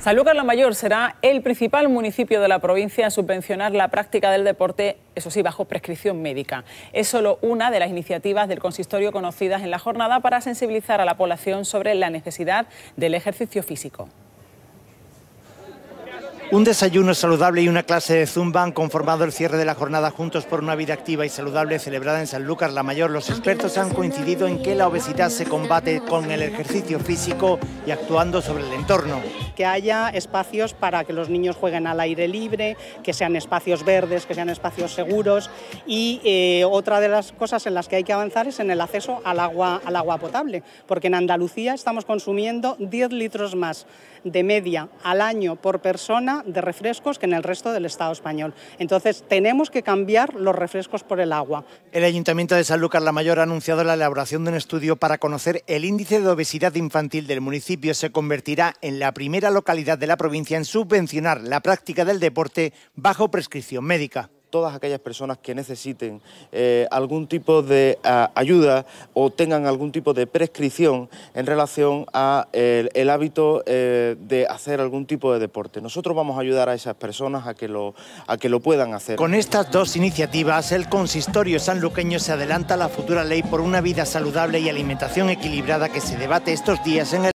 Sanlúcar la Mayor será el principal municipio de la provincia a subvencionar la práctica del deporte, eso sí, bajo prescripción médica. Es solo una de las iniciativas del consistorio conocidas en la jornada para sensibilizar a la población sobre la necesidad del ejercicio físico. Un desayuno saludable y una clase de Zumba han conformado el cierre de la jornada Juntos por una vida activa y saludable celebrada en San Lucas La Mayor. Los expertos han coincidido en que la obesidad se combate con el ejercicio físico y actuando sobre el entorno. Que haya espacios para que los niños jueguen al aire libre, que sean espacios verdes, que sean espacios seguros y eh, otra de las cosas en las que hay que avanzar es en el acceso al agua, al agua potable, porque en Andalucía estamos consumiendo 10 litros más de media al año por persona de refrescos que en el resto del Estado español. Entonces, tenemos que cambiar los refrescos por el agua. El Ayuntamiento de Lucas la Mayor ha anunciado la elaboración de un estudio para conocer el índice de obesidad infantil del municipio. Se convertirá en la primera localidad de la provincia en subvencionar la práctica del deporte bajo prescripción médica todas aquellas personas que necesiten eh, algún tipo de ah, ayuda o tengan algún tipo de prescripción en relación a eh, el, hábito eh, de hacer algún tipo de deporte. Nosotros vamos a ayudar a esas personas a que lo, a que lo puedan hacer. Con estas dos iniciativas, el consistorio sanluqueño se adelanta a la futura ley por una vida saludable y alimentación equilibrada que se debate estos días en el